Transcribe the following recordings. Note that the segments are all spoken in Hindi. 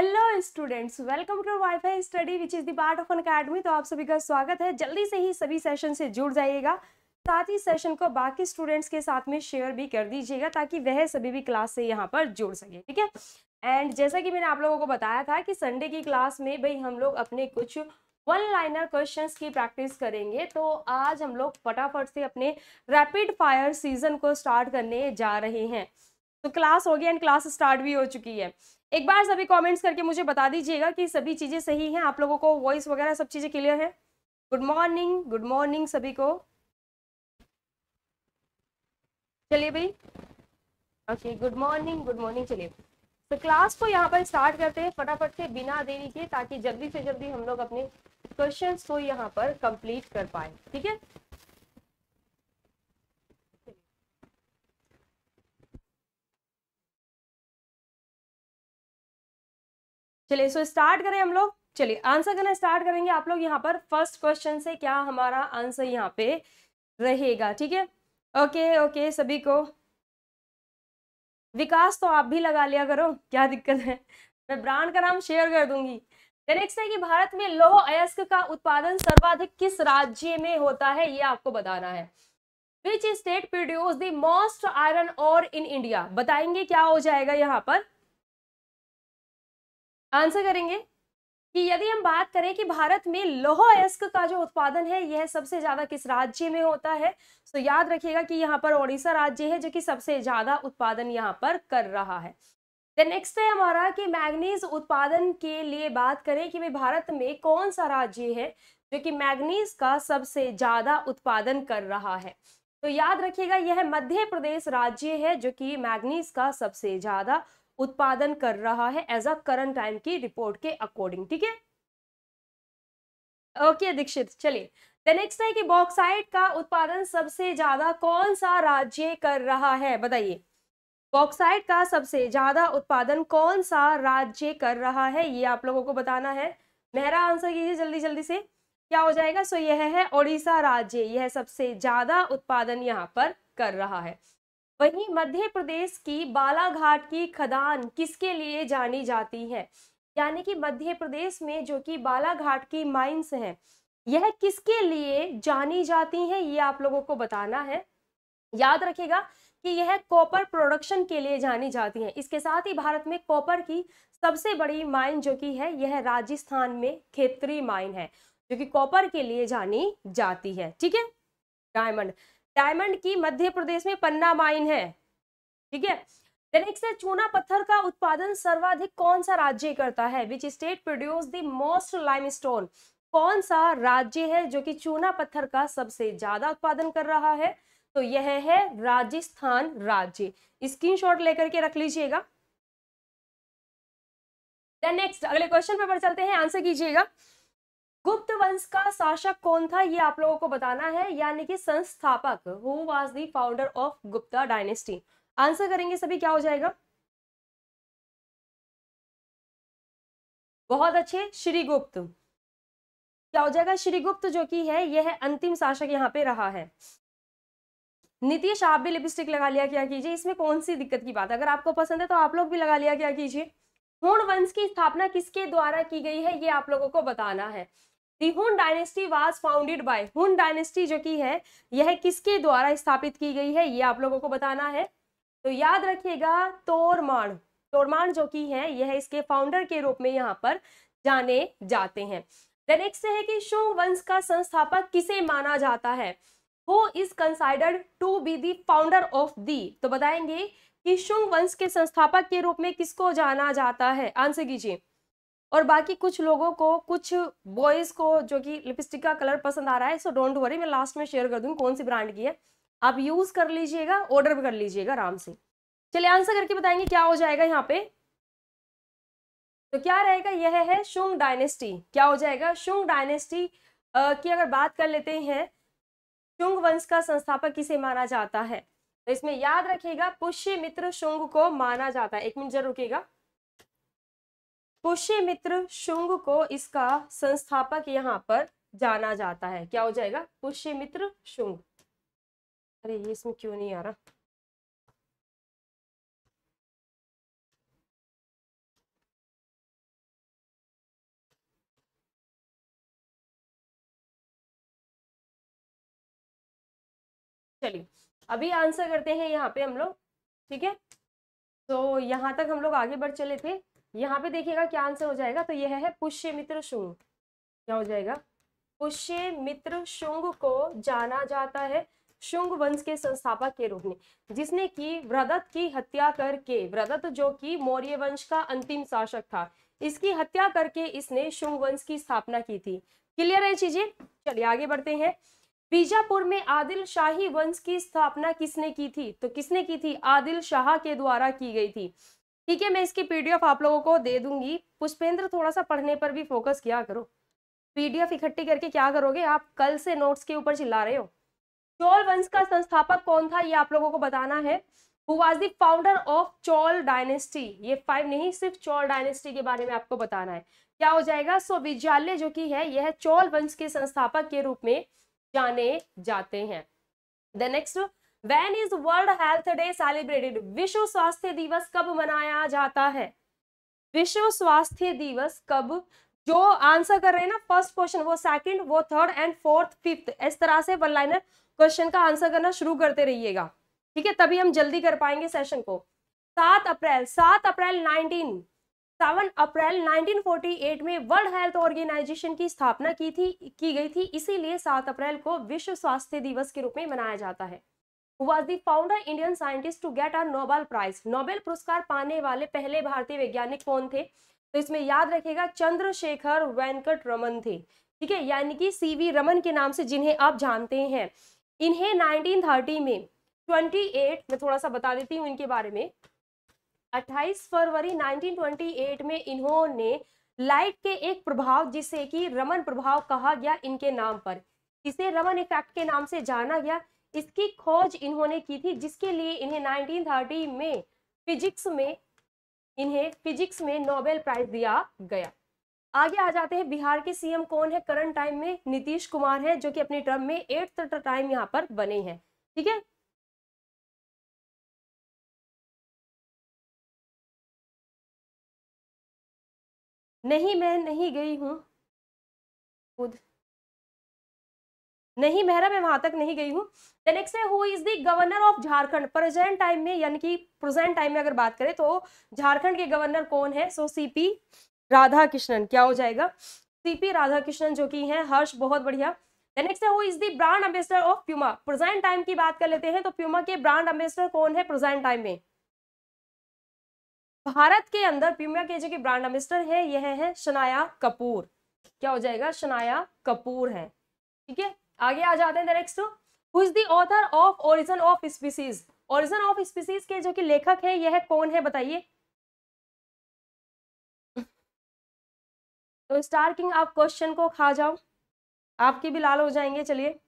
hello students welcome to WiFi Study which is the part of Unacademy तो आप सभी का स्वागत है जल्दी से ही सभी सेशन से जुड़ जाइएगा साथ ही सेशन को बाकी स्टूडेंट्स के साथ में शेयर भी कर दीजिएगा ताकि वह सभी भी क्लास से यहाँ पर जुड़ सके ठीक है एंड जैसा कि मैंने आप लोगों को बताया था कि संडे की क्लास में भाई हम लोग अपने कुछ वन लाइनर क्वेश्चन की प्रैक्टिस करेंगे तो आज हम लोग फटाफट से अपने रैपिड फायर सीजन को स्टार्ट करने जा रहे हैं तो क्लास हो गया एंड क्लास स्टार्ट भी हो चुकी है एक बार सभी कमेंट्स करके मुझे बता दीजिएगा कि सभी चीज़ें सही हैं आप लोगों को वॉइस वगैरह सब चीज़ें क्लियर है गुड मॉर्निंग गुड मॉर्निंग सभी को चलिए भाई okay good morning good morning चलिए तो क्लास को यहाँ पर स्टार्ट करते हैं फटाफट से बिना देरी के ताकि जल्दी से जल्दी हम लोग अपने क्वेश्चन को यहाँ पर कम्प्लीट कर पाए ठीक है चलिए सो स्टार्ट करें हम लोग चलिए आंसर करना स्टार्ट करेंगे आप लोग यहाँ पर फर्स्ट क्वेश्चन से क्या हमारा आंसर यहाँ पे रहेगा ठीक है ओके ओके सभी को विकास तो आप भी लगा लिया करो क्या दिक्कत है मैं ब्रांड का नाम शेयर कर दूंगी नेक्स्ट है कि भारत में लोह अयस्क का उत्पादन सर्वाधिक किस राज्य में होता है ये आपको बताना है which state produce the most iron और इन इंडिया बताएंगे क्या हो जाएगा यहाँ पर आंसर करेंगे कि यदि हम बात करें कि भारत में लोह अयस्क का जो उत्पादन है यह सबसे ज्यादा किस राज्य में होता है तो याद रखिएगा कि यहाँ पर ओडिशा राज्य है जो कि सबसे ज्यादा उत्पादन यहाँ पर कर रहा है नेक्स्ट है हमारा कि मैग्नीज उत्पादन के लिए बात करें कि भाई भारत में कौन सा राज्य है जो कि मैग्नीज का सबसे ज्यादा उत्पादन कर रहा है तो याद रखिएगा यह मध्य प्रदेश राज्य है जो कि मैग्नीज का सबसे ज्यादा उत्पादन कर रहा है एज अ करंट टाइम की रिपोर्ट के अकॉर्डिंग ठीक है ओके दीक्षित चलिए नेक्स्ट है कि बॉक्साइट का उत्पादन सबसे ज्यादा कौन सा राज्य कर रहा है बताइए बॉक्साइट का सबसे ज्यादा उत्पादन कौन सा राज्य कर रहा है ये आप लोगों को बताना है मेरा आंसर कीजिए जल्दी जल्दी से क्या हो जाएगा सो यह है ओडिशा राज्य यह सबसे ज्यादा उत्पादन यहाँ पर कर रहा है वहीं मध्य प्रदेश की बालाघाट की खदान किसके लिए जानी जाती है यानी कि मध्य प्रदेश में जो कि बालाघाट की माइंस हैं यह किसके लिए जानी जाती हैं ये आप लोगों को बताना है याद रखिएगा कि यह कॉपर प्रोडक्शन के लिए जानी जाती है इसके साथ ही भारत में कॉपर की सबसे बड़ी माइन जो कि है यह राजस्थान में खेतरी माइन है जो कि कॉपर के लिए जानी जाती है ठीक है डायमंड डायमंड की मध्य प्रदेश में पन्ना माइन है ठीक है नेक्स्ट है चूना पत्थर का उत्पादन सर्वाधिक कौन सा राज्य करता है which state produce the most limestone कौन सा राज्य है जो कि चूना पत्थर का सबसे ज्यादा उत्पादन कर रहा है तो यह है राजस्थान राज्य स्क्रीनशॉट लेकर के रख लीजिएगा नेक्स्ट अगले क्वेश्चन पर चलते हैं आंसर कीजिएगा गुप्त वंश का शासक कौन था ये आप लोगों को बताना है यानी कि संस्थापक who was the founder of Gupta dynasty answer करेंगे सभी क्या हो जाएगा बहुत अच्छे श्रीगुप्त क्या हो जाएगा श्रीगुप्त जो कि है यह अंतिम शासक यहाँ पे रहा है नीतीश आप भी लिपस्टिक लगा लिया क्या कीजिए इसमें कौन सी दिक्कत की बात अगर आपको पसंद है तो आप लोग भी लगा लिया क्या कीजिए हूण वंश की स्थापना किसके द्वारा की गई है ये आप लोगों को बताना है the Hun dynasty was founded by Hun dynasty जो की है यह किसके द्वारा स्थापित की गई है ये आप लोगों को बताना है तो याद रखिएगा तोरमाण तोरमाण जो की है यह इसके फाउंडर के रूप में यहाँ पर जाने जाते हैं नेक्स्ट है कि शुंग वंश का संस्थापक किसे माना जाता है who is considered to be the founder of the तो बताएंगे कि शुंग वंश के संस्थापक के रूप में किसको जाना जाता है आंसर कीजिए और बाकी कुछ लोगों को कुछ बॉयज़ को जो कि लिपस्टिक का कलर पसंद आ रहा है सो डोंट वरी मैं लास्ट में शेयर कर दूंगी कौन सी ब्रांड की है आप यूज़ कर लीजिएगा ऑर्डर भी कर लीजिएगा आराम से चलिए आंसर करके बताएंगे क्या हो जाएगा यहाँ पे तो क्या रहेगा यह है शुंग डायनेस्टी क्या हो जाएगा शुंग डायनेस्टी की अगर बात कर लेते हैं शुंग वंश का संस्थापक किसे माना जाता है तो इसमें याद रखिएगा पुष्य मित्र शुंग को माना जाता है एक मिनट जरूर रुकेगा पुष्यमित्र शुंग को इसका संस्थापक यहाँ पर जाना जाता है क्या हो जाएगा पुष्यमित्र शुंग अरे ये इसमें क्यों नहीं आ रहा चलिए अभी आंसर करते हैं यहाँ पे हम लोग ठीक है तो यहाँ तक हम लोग आगे बढ़ चले थे यहाँ पे देखिएगा क्या आंसर हो जाएगा तो यह है पुष्य मित्र शुंग क्या हो जाएगा पुष्य मित्र शुंग को जाना जाता है शुंग वंश के संस्थापक के रूप में जिसने कि व्रदत की हत्या करके व्रदत जो कि मौर्य वंश का अंतिम शासक था इसकी हत्या करके इसने शुंग वंश की स्थापना की थी क्लियर है चीजें चलिए आगे बढ़ते हैं बीजापुर में आदिल शाही वंश की स्थापना किसने की थी तो किसने की थी आदिल शाह के द्वारा की गई थी ठीक है मैं इसकी पीडीएफ आप लोगों को दे दूंगी पुष्पेंद्र थोड़ा सा पढ़ने पर भी फोकस किया करो पीडीएफ इकट्ठी करके क्या करोगे आप कल से नोट्स के ऊपर चिल्ला रहे हो चोल वंश का संस्थापक कौन था ये आप लोगों को बताना है who was the founder of Chola dynasty ये फाइव नहीं सिर्फ चोल डायनेस्टी के बारे में आपको बताना है क्या हो जाएगा सो विद्यालय जो की है यह चोल वंश के संस्थापक के रूप में जाने जाते हैं the next when is world health day celebrated विश्व स्वास्थ्य दिवस कब मनाया जाता है विश्व स्वास्थ्य दिवस कब जो आंसर कर रहे हैं ना फर्स्ट क्वेश्चन वो सेकंड वो थर्ड एंड फोर्थ फिफ्थ इस तरह से वन लाइनर क्वेश्चन का आंसर करना शुरू करते रहिएगा ठीक है तभी हम जल्दी कर पाएंगे सेशन को सात अप्रैल सात अप्रैल नाइनटीन सेवन अप्रैल 1948 में वर्ल्ड हेल्थ ऑर्गेनाइजेशन की स्थापना की थी की गई थी इसीलिए सात अप्रैल को विश्व स्वास्थ्य दिवस के रूप में मनाया जाता है was the founder Indian scientist to get a Nobel prize Nobel पुरस्कार पाने वाले पहले भारतीय वैज्ञानिक कौन थे तो इसमें याद रखेगा चंद्रशेखर वेंकट रमन थे ठीक है यानी कि सीवी रमन के नाम से जिन्हें आप जानते हैं इन्हें 1930 में 28 मैं थोड़ा सा बता देती हूँ इनके बारे में 28 फरवरी 1928 में इन्होंने लाइट के एक प्रभाव जिसे कि रमन प्रभाव कहा गया इनके नाम पर इसे रमन इफेक्ट के नाम से जाना गया इसकी खोज इन्होंने की थी जिसके लिए इन्हें 1930 में फिजिक्स में इन्हें फिजिक्स में नोबेल प्राइज दिया गया आगे आ जाते हैं बिहार के सीएम कौन है करंट टाइम में नीतीश कुमार है जो कि अपने टर्म में एट टाइम यहाँ पर बने हैं ठीक है नहीं मैं नहीं गई हूँ खुद नहीं मेहरा मैं वहां तक नहीं गई हूँ नेक्स्ट है who is the governor of Jharkhand present time में यानी कि प्रेजेंट टाइम में अगर बात करें तो झारखंड के गवर्नर कौन है सो सीपी राधा कृष्णन क्या हो जाएगा सीपी राधा कृष्णन जो की हैं हर्ष बहुत बढ़िया नेक्स्ट है who is the brand ambassador of Puma present time की बात कर लेते हैं तो प्यूमा के ब्रांड एम्बेसडर कौन है प्रेजेंट टाइम में भारत के अंदर प्यूमा के जो की ब्रांड एम्बेसडर है यह है शनाया कपूर क्या हो जाएगा शनाया कपूर है ठीक है आगे आ जाते हैं next who is the author of origin of species origin of species के जो कि लेखक है यह कौन है बताइए तो स्टार किंग आप क्वेश्चन को खा जाओ आपके भी लाल हो जाएंगे चलिए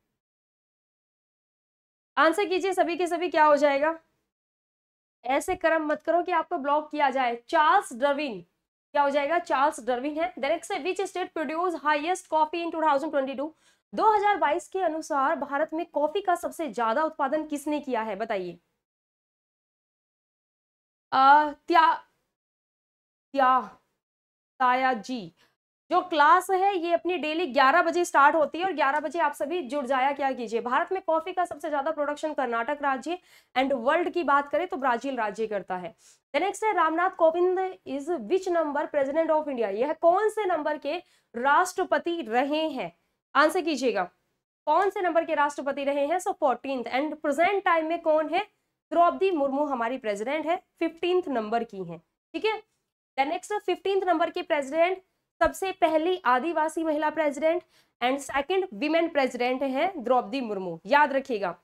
आंसर कीजिए सभी के सभी क्या हो जाएगा ऐसे कर्म मत करो कि आपको ब्लॉक किया जाए चार्ल्स डरविन क्या हो जाएगा चार्ल्स डरविन है the next which state produce highest coffee in 2022 2022 के अनुसार भारत में कॉफी का सबसे ज्यादा उत्पादन किसने किया है बताइए त्या त्या ताया जी जो क्लास है ये अपनी डेली 11 बजे स्टार्ट होती है और 11 बजे आप सभी जुड़ जाया क्या कीजिए भारत में कॉफी का सबसे ज्यादा प्रोडक्शन कर्नाटक राज्य एंड वर्ल्ड की बात करें तो ब्राजील राज्य करता है नेक्स्ट है Ramnath Kovind is which number president of India यह कौन से नंबर के राष्ट्रपति रहे हैं आंसर कीजिएगा कौन से नंबर के राष्ट्रपति रहे हैं so fourteen and present time में कौन है द्रौपदी मुर्मू हमारी प्रेसिडेंट है फिफ्टींथ नंबर की हैं ठीक है द नेक्स्ट फिफ्टींथ नंबर की प्रेसिडेंट सबसे पहली आदिवासी महिला president and second women president है द्रौपदी मुर्मू याद रखिएगा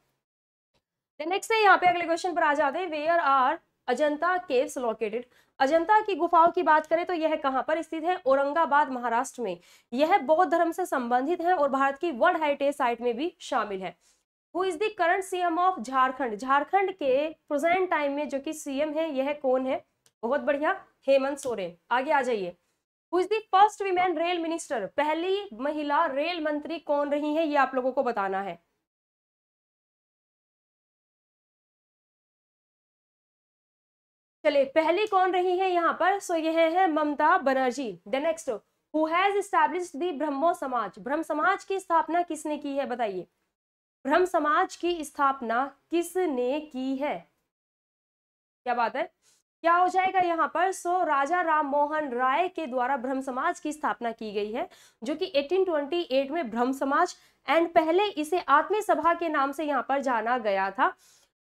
नेक्स्ट है यहाँ पे अगले क्वेश्चन पर आ जाते हैं where are Ajanta caves located Ajanta की गुफाओं की बात करें तो यह कहाँ पर स्थित है औरंगाबाद महाराष्ट्र में यह बौद्ध धर्म से संबंधित है और भारत की वर्ल्ड हेरिटेज साइट में भी शामिल है who is the current CM of Jharkhand Jharkhand के प्रेजेंट टाइम में जो कि सीएम है यह कौन है बहुत बढ़िया हेमंत सोरेन आगे आ जाइए who is the first women rail minister पहली महिला रेल मंत्री कौन रही है ये आप लोगों को बताना है चलिए पहले कौन रही है यहाँ पर सो so, यह है Mamata Banerjee the next who has establish the Brahmo Samaj Brahmo समाज की स्थापना किसने की है बताइए ब्रह्म समाज की स्थापना किसने की है क्या बात है क्या हो जाएगा यहाँ पर सो so, राजा राम मोहन राय के द्वारा ब्रह्म समाज की स्थापना की गई है जो कि 1828 में ब्रह्म समाज एंड पहले इसे आत्मी सभा के नाम से यहाँ पर जाना गया था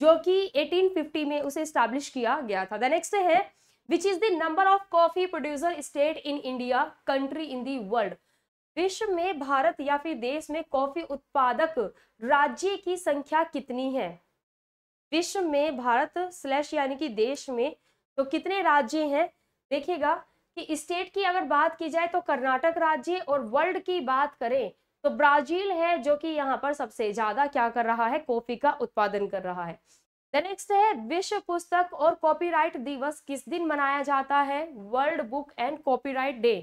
जो कि 1850 में उसे स्टैब्लिश किया गया था द नेक्स्ट है which is the number of coffee producer state in India country in the world विश्व में भारत या फिर देश में कॉफी उत्पादक राज्य की संख्या कितनी है विश्व में भारत स्लैश यानी कि देश में तो कितने राज्य हैं देखिएगा कि स्टेट की अगर बात की जाए तो कर्नाटक राज्य और वर्ल्ड की बात करें तो ब्राजील है जो कि यहाँ पर सबसे ज्यादा क्या कर रहा है कॉफी का उत्पादन कर रहा है नेक्स्ट है विश्व पुस्तक और कॉपीराइट दिवस किस दिन मनाया जाता है world book and copyright day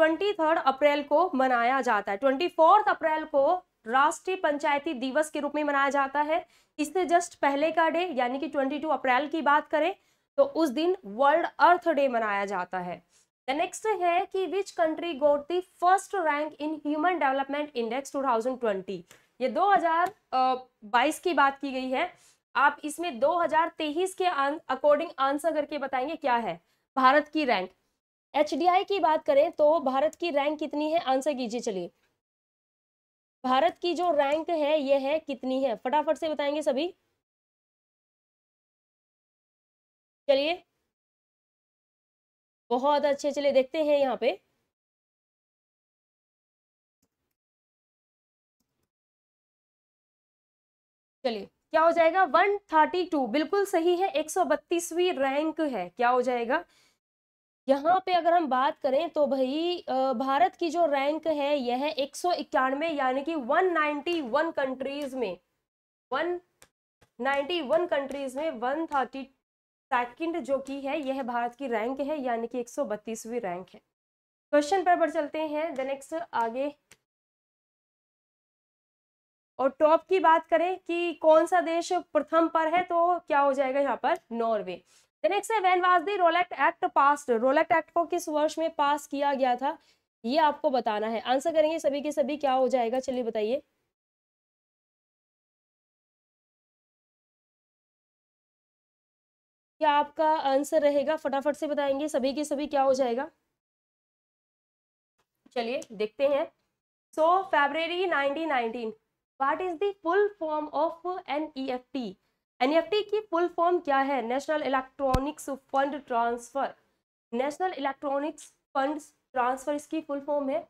23 April को मनाया जाता है 24 अप्रैल को राष्ट्रीय पंचायती दिवस के रूप में मनाया जाता है इससे जस्ट पहले का डे यानी कि 22 अप्रैल की बात करें तो उस दिन वर्ल्ड अर्थ डे मनाया जाता है The next है कि गोट country got the first rank in Human Development Index 2020 ये 2022 की बात की गई है आप इसमें 2023 के अकॉर्डिंग आंसर करके बताएंगे क्या है भारत की रैंक एच की बात करें तो भारत की रैंक कितनी है आंसर कीजिए चलिए भारत की जो रैंक है ये है कितनी है फटाफट से बताएंगे सभी चलिए बहुत अच्छे चले देखते हैं यहाँ पे चलिए क्या हो जाएगा टू बिल्कुल सही है एक सौ बत्तीसवीं रैंक है क्या हो जाएगा यहाँ पे अगर हम बात करें तो भाई भारत की जो रैंक है यह है एक सौ इक्यानवे यानी कि वन नाइन्टी वन कंट्रीज में वन नाइन्टी वन कंट्रीज में वन थर्टी सेकंड जो की है यह भारत की रैंक है यानी कि एक रैंक है क्वेश्चन पर बढ़ चलते हैं द नेक्स्ट आगे और टॉप की बात करें कि कौन सा देश प्रथम पर है तो क्या हो जाएगा यहाँ पर Norway next was Rowlatt Act pass Rowlatt Act को किस वर्ष में पास किया गया था ये आपको बताना है आंसर करेंगे सभी के सभी क्या हो जाएगा चलिए बताइए क्या आपका आंसर रहेगा फटाफट से बताएंगे सभी के सभी क्या हो जाएगा चलिए देखते हैं so February 1919 what is the full form of NEFT NEFT की फुल फॉर्म क्या है national electronics fund transfer national electronics fund transfer इसकी फुल फॉर्म है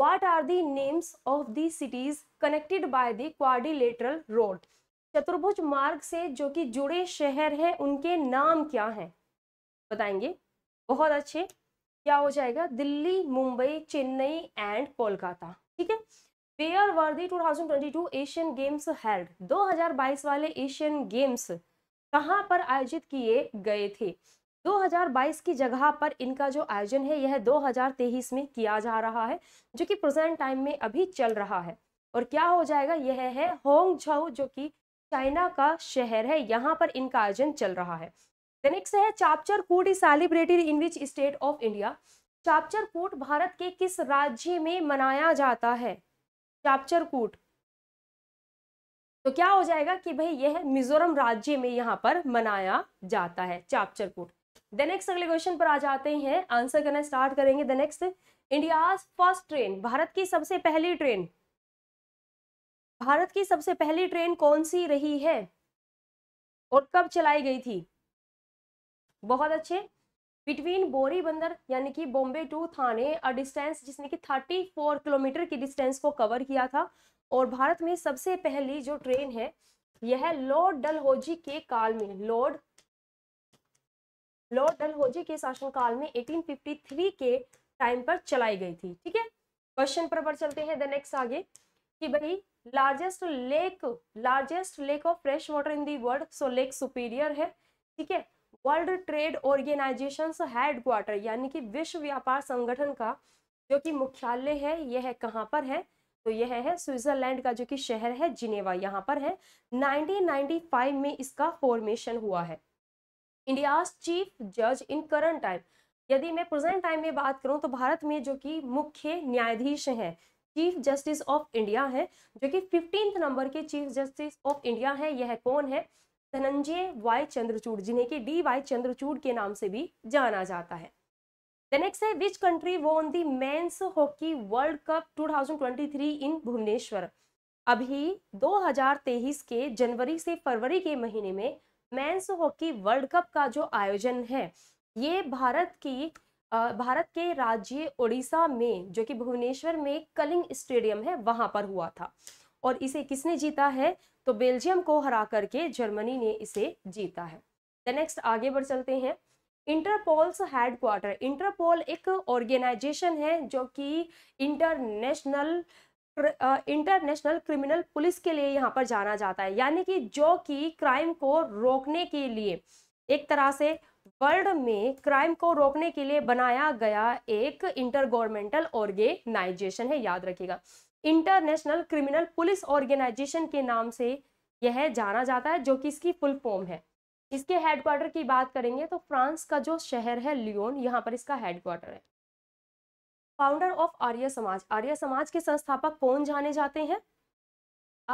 what are the names of cities cities connected by the quadrilateral road चतुर्भुज मार्ग से जो कि जुड़े शहर हैं उनके नाम क्या हैं बताएंगे बहुत अच्छे क्या हो जाएगा दिल्ली मुंबई चेन्नई एंड कोलकाता ठीक है where were the 2022 Asian games held 2022 वाले एशियन गेम्स कहाँ पर आयोजित किए गए थे 2022 की जगह पर इनका जो आयोजन है यह 2023 में किया जा रहा है जो कि प्रेजेंट टाइम में अभी चल रहा है और क्या हो जाएगा यह है होंग जो कि चाइना का शहर है यहाँ पर इनका आयोजन चल रहा है नेक्स्ट है Chapchar Kut is celebrated in which state of India Chapchar Kut भारत के किस राज्य में मनाया जाता है चापचर कोट तो क्या हो जाएगा कि भाई यह मिजोरम राज्य में यहाँ पर मनाया जाता है चापचर कोट द नेक्स्ट अगले क्वेश्चन पर आ जाते हैं आंसर करना स्टार्ट करेंगे the next India first train भारत की सबसे पहली ट्रेन भारत की सबसे पहली ट्रेन कौन सी रही है और कब चलाई गई थी बहुत अच्छे बिटवीन बोरी बंदर यानी कि Bombay to Thane a distance जिसने कि 34 किलोमीटर की डिस्टेंस को कवर किया था और भारत में सबसे पहली जो ट्रेन है यह लॉर्ड डलहोजी के काल में लॉर्ड लॉर्ड डलहोजी के शासनकाल में 1853 के टाइम पर चलाई गई थी ठीक है क्वेश्चन पर चलते हैं द नेक्स्ट आगे कि भाई largest lake largest lake of fresh water in the world so Lake Superior है ठीक है वर्ल्ड ट्रेड ऑर्गेनाइजेशन हेडक्वार्टर यानी कि विश्व व्यापार संगठन का जो कि मुख्यालय है यह है कहाँ पर है तो यह है स्विट्जरलैंड का जो कि शहर है जिनेवा यहाँ पर है 1995 में इसका फॉर्मेशन हुआ है इंडिया चीफ जज इन करंट टाइम यदि मैं प्रेजेंट टाइम में बात करूँ तो भारत में जो कि मुख्य न्यायाधीश हैं चीफ जस्टिस ऑफ इंडिया है जो कि फिफ्टींथ नंबर के चीफ जस्टिस ऑफ इंडिया है यह कौन है धनंजय वाई चंद्रचूड जिन्हें कि डी वाई चंद्रचूड के नाम से भी जाना जाता है द नेक्स्ट है which country won on the men's hockey world cup 2023 in Bhubaneswar अभी 2023 के जनवरी से फरवरी के महीने में मेन्स हॉकी वर्ल्ड कप का जो आयोजन है ये भारत की भारत के राज्य उड़ीसा में जो कि भुवनेश्वर में कलिंग स्टेडियम है वहां पर हुआ था और इसे किसने जीता है तो बेल्जियम को हरा करके जर्मनी ने इसे जीता है नेक्स्ट आगे बढ़ चलते हैं इंटरपोल्स हेडक्वार्टर इंटरपोल एक ऑर्गेनाइजेशन है जो कि इंटरनेशनल इंटरनेशनल क्रिमिनल पुलिस के लिए यहाँ पर जाना जाता है यानी कि जो कि क्राइम को रोकने के लिए एक तरह से वर्ल्ड में क्राइम को रोकने के लिए बनाया गया एक इंटर गवर्नमेंटल ऑर्गेनाइजेशन है याद रखिएगा इंटरनेशनल क्रिमिनल पुलिस ऑर्गेनाइजेशन के नाम से यह जाना जाता है जो कि इसकी फुल फॉर्म है इसके हेडक्वार्टर की बात करेंगे तो फ्रांस का जो शहर है लियोन यहाँ पर इसका हेडक्वार्टर है फाउंडर ऑफ आर्य समाज आर्य समाज के संस्थापक कौन जाने जाते हैं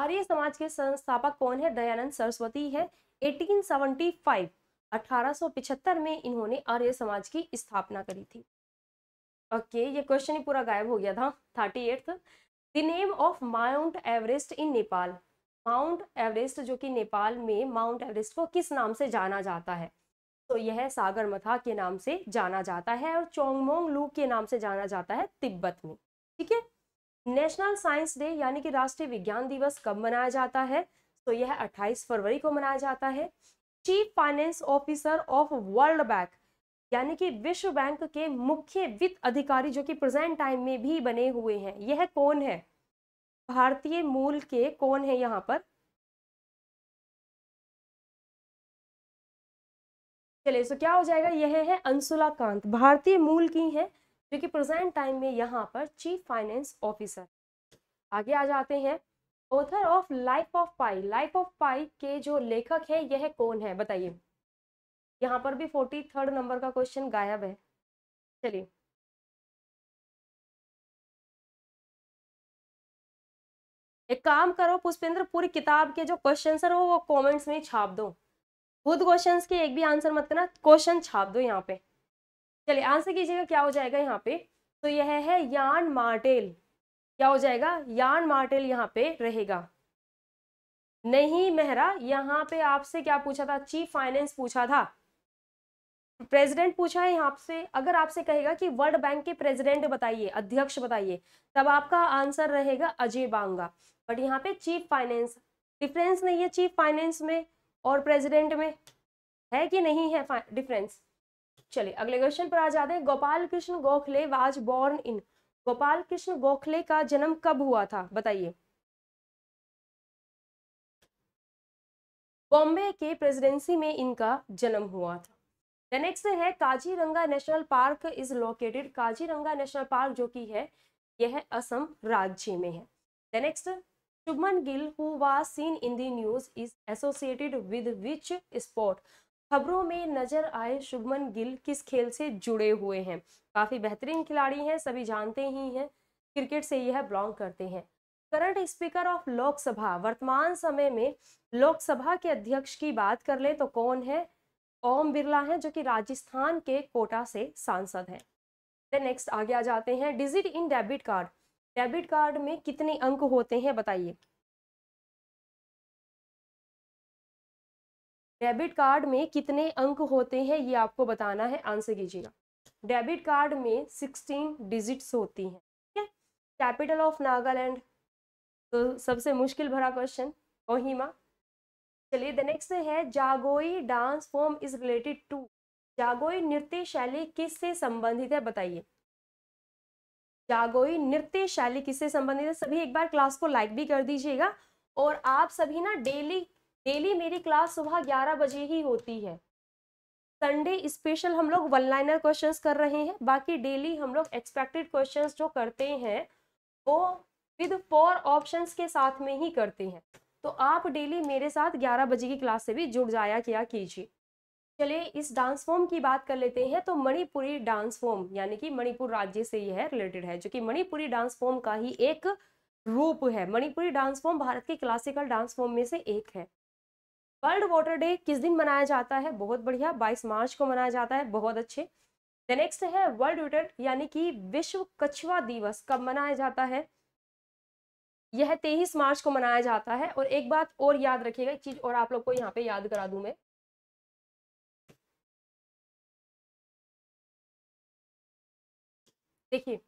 आर्य समाज के संस्थापक कौन है दयानंद सरस्वती है 1875 1875 में इन्होंने आर्य समाज की स्थापना करी थी ओके okay, ये क्वेश्चन ही पूरा गायब हो गया था thirty eight the name of Mount Everest in Nepal Mount Everest जो कि नेपाल में माउंट एवरेस्ट को किस नाम से जाना जाता है तो यह सागरमथा के नाम से जाना जाता है और चोंगमोंग लू के नाम से जाना जाता है तिब्बत में ठीक है नेशनल साइंस डे यानी कि राष्ट्रीय विज्ञान दिवस कब मनाया जाता है तो यह 28 फरवरी को मनाया जाता है chief finance officer of World Bank यानी कि विश्व बैंक के मुख्य वित्त अधिकारी जो कि प्रेजेंट टाइम में भी बने हुए हैं यह है कौन है भारतीय मूल के कौन है यहाँ पर चलिए सो क्या हो जाएगा यह है अंशुला कांत भारतीय मूल की है जो कि प्रेजेंट टाइम में यहाँ पर चीफ फाइनेंस ऑफिसर आगे आ जाते हैं author of Life of Pi Life of Pi के जो लेखक है यह कौन है बताइए यहाँ पर भी फोर्टी थर्ड नंबर का क्वेश्चन गायब है चलिए एक काम करो पुष्पेंद्र पूरी किताब के जो क्वेश्चन है वो कमेंट्स में छाप दो खुद क्वेश्चंस के एक भी आंसर मत करना क्वेश्चन छाप दो यहाँ पे चलिए आंसर कीजिएगा क्या हो जाएगा यहाँ पे तो यह है यान मार्टेल क्या हो जाएगा यान मार्टेल यहाँ पे रहेगा नहीं मेहरा यहाँ पे आपसे क्या पूछा था चीफ फाइनेंस पूछा था प्रेसिडेंट पूछा है यहाँ से अगर आपसे कहेगा कि वर्ल्ड बैंक के प्रेसिडेंट बताइए अध्यक्ष बताइए तब आपका आंसर रहेगा अजय बांगा बट यहाँ पे चीफ फाइनेंस डिफरेंस नहीं है चीफ फाइनेंस में और प्रेसिडेंट में है कि नहीं है डिफरेंस चलिए अगले क्वेश्चन पर आ जाते हैं Gopal Krishna Gokhale was born in Gopal Krishna Gokhale का जन्म कब हुआ था बताइए बॉम्बे के प्रेसिडेंसी में इनका जन्म हुआ था नेक्स्ट है Kaziranga national park is located Kaziranga national park जो कि है यह असम राज्य में है next Shubman Gill who was seen in the news is associated with which sport खबरों में नजर आए शुभमन गिल किस खेल से जुड़े हुए हैं काफ़ी बेहतरीन खिलाड़ी हैं सभी जानते ही हैं क्रिकेट से यह बिलोंग करते हैं करंट स्पीकर ऑफ लोकसभा वर्तमान समय में लोकसभा के अध्यक्ष की बात कर ले तो कौन है ओम बिरला है जो कि राजस्थान के कोटा से सांसद है नेक्स्ट आगे आ जाते हैं digit in debit card debit card में कितने अंक होते हैं बताइए डेबिट कार्ड में कितने अंक होते हैं ये आपको बताना है आंसर कीजिएगा डेबिट कार्ड में सिक्सटीन डिजिट्स होती हैं ठीक है कैपिटल ऑफ नागालैंड तो सबसे मुश्किल भरा क्वेश्चन ओहिमा चलिए द नेक्स्ट है Jagoi dance form is related to Jagoi नृत्य शैली किससे संबंधित है बताइए जागोई नृत्य शैली किससे संबंधित है सभी एक बार क्लास को लाइक भी कर दीजिएगा और आप सभी ना डेली डेली मेरी क्लास सुबह ग्यारह बजे ही होती है संडे स्पेशल हम लोग वन लाइनर क्वेश्चन कर रहे हैं बाकी डेली हम लोग एक्सपेक्टेड क्वेश्चन जो करते हैं वो विद फोर ऑप्शन के साथ में ही करते हैं तो आप डेली मेरे साथ ग्यारह बजे की क्लास से भी जुड़ जाया किया कीजिए चलिए इस डांस फॉर्म की बात कर लेते हैं तो मणिपुरी डांस फॉर्म यानी कि मणिपुर राज्य से यह रिलेटेड है जो कि मणिपुरी डांस फॉर्म का ही एक रूप है मणिपुरी डांस फॉर्म भारत के क्लासिकल डांस फॉर्म में से एक है वर्ल्ड वाटर डे किस दिन मनाया जाता है बहुत बढ़िया 22 मार्च को मनाया जाता है बहुत अच्छे द नेक्स्ट है वर्ल्ड यूटेड यानी कि विश्व कछुआ दिवस कब मनाया जाता है यह तेईस मार्च को मनाया जाता है और एक बात और याद रखिएगा एक चीज और आप लोग को यहाँ पे याद करा दू मैं देखिए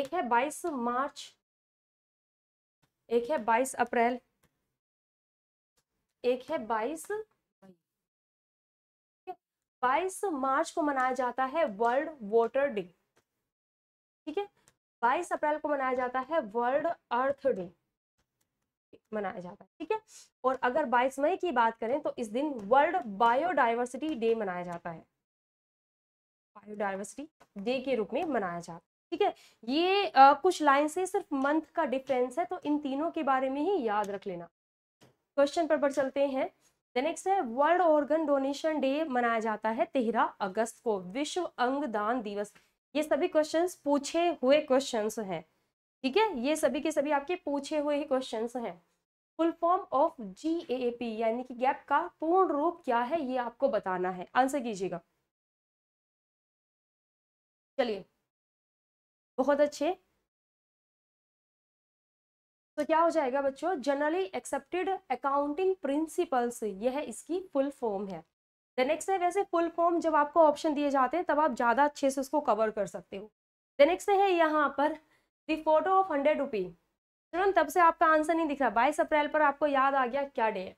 एक है 22 मार्च एक है 22 अप्रैल एक है बाईस बाईस मार्च को मनाया जाता है वर्ल्ड वाटर डे ठीक है बाईस अप्रैल को मनाया जाता है वर्ल्ड अर्थ डे मनाया जाता है ठीक है और अगर 22 मई की बात करें तो इस दिन वर्ल्ड बायोडाइवर्सिटी डे मनाया जाता है बायोडाइवर्सिटी डे के रूप में मनाया जाता है ठीक है ये आ, कुछ लाइन से सिर्फ मंथ का डिफरेंस है तो इन तीनों के बारे में ही याद रख लेना क्वेश्चन पर बढ़ चलते हैं नेक्स्ट है वर्ल्ड ऑर्गन डोनेशन डे मनाया जाता है तेरह अगस्त को विश्व अंग दान दिवस ये सभी क्वेश्चंस पूछे हुए क्वेश्चंस हैं ठीक है ये सभी के सभी आपके पूछे हुए ही क्वेश्चंस हैं full form of G A P यानी कि गैप का पूर्ण रूप क्या है ये आपको बताना है आंसर कीजिएगा चलिए बहुत अच्छे तो क्या हो जाएगा बच्चों जनरली एक्सेप्टेड अकाउंटिंग प्रिंसिपल्स यह इसकी फुल फॉर्म है द नेक्स्ट है वैसे फुल फॉर्म जब आपको ऑप्शन दिए जाते हैं तब आप ज़्यादा अच्छे से उसको कवर कर सकते हो द नेक्स्ट है यहाँ पर the photo of hundred rupee चलो तब से आपका आंसर नहीं दिख रहा बाईस अप्रैल पर आपको याद आ गया क्या डे है